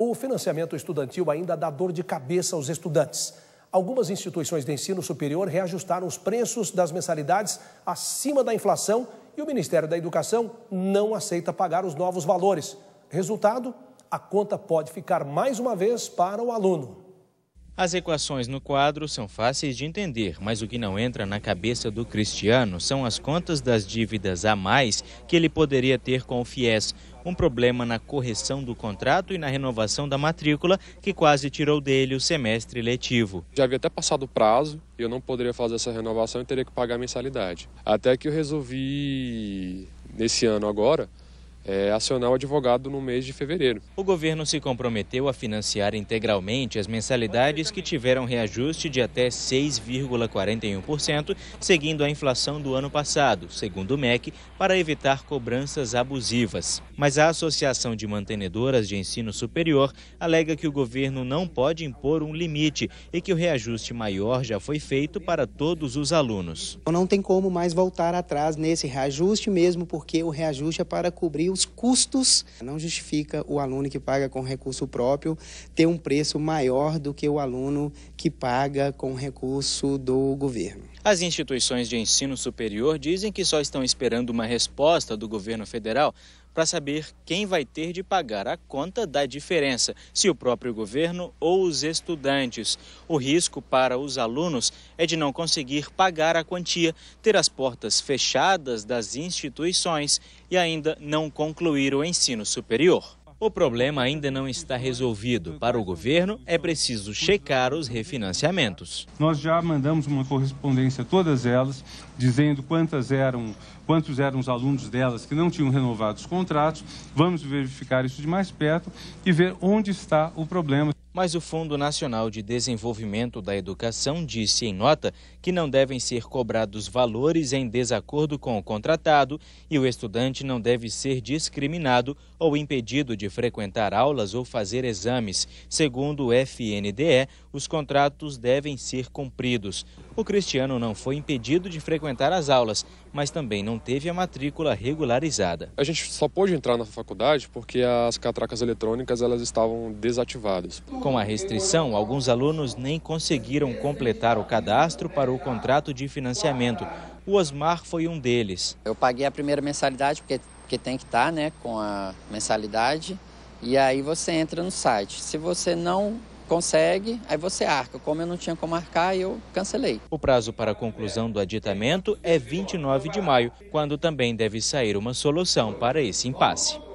O financiamento estudantil ainda dá dor de cabeça aos estudantes. Algumas instituições de ensino superior reajustaram os preços das mensalidades acima da inflação e o Ministério da Educação não aceita pagar os novos valores. Resultado: a conta pode ficar mais uma vez para o aluno. As equações no quadro são fáceis de entender, mas o que não entra na cabeça do Cristiano são as contas das dívidas a mais que ele poderia ter com o FIES, um problema na correção do contrato e na renovação da matrícula que quase tirou dele o semestre letivo. Já havia até passado o prazo e eu não poderia fazer essa renovação e teria que pagar a mensalidade. Até que eu resolvi, nesse ano agora, é, acionar o advogado no mês de fevereiro. O governo se comprometeu a financiar integralmente as mensalidades que tiveram reajuste de até 6,41%, seguindo a inflação do ano passado, segundo o MEC, para evitar cobranças abusivas. Mas a Associação de Mantenedoras de Ensino Superior alega que o governo não pode impor um limite e que o reajuste maior já foi feito para todos os alunos. Não tem como mais voltar atrás nesse reajuste mesmo, porque o reajuste é para cobrir o os custos. Não justifica o aluno que paga com recurso próprio ter um preço maior do que o aluno que paga com recurso do governo. As instituições de ensino superior dizem que só estão esperando uma resposta do governo federal para saber quem vai ter de pagar a conta da diferença, se o próprio governo ou os estudantes. O risco para os alunos é de não conseguir pagar a quantia, ter as portas fechadas das instituições e ainda não concluir o ensino superior. O problema ainda não está resolvido. Para o governo, é preciso checar os refinanciamentos. Nós já mandamos uma correspondência a todas elas, dizendo quantas eram, quantos eram os alunos delas que não tinham renovado os contratos. Vamos verificar isso de mais perto e ver onde está o problema. Mas o Fundo Nacional de Desenvolvimento da Educação disse em nota que não devem ser cobrados valores em desacordo com o contratado e o estudante não deve ser discriminado ou impedido de frequentar aulas ou fazer exames. Segundo o FNDE, os contratos devem ser cumpridos. O Cristiano não foi impedido de frequentar as aulas, mas também não teve a matrícula regularizada. A gente só pôde entrar na faculdade porque as catracas eletrônicas elas estavam desativadas. Com a restrição, alguns alunos nem conseguiram completar o cadastro para o contrato de financiamento. O Osmar foi um deles. Eu paguei a primeira mensalidade porque porque tem que estar tá, né, com a mensalidade. E aí você entra no site. Se você não consegue, aí você arca. Como eu não tinha como arcar, eu cancelei. O prazo para a conclusão do aditamento é 29 de maio, quando também deve sair uma solução para esse impasse.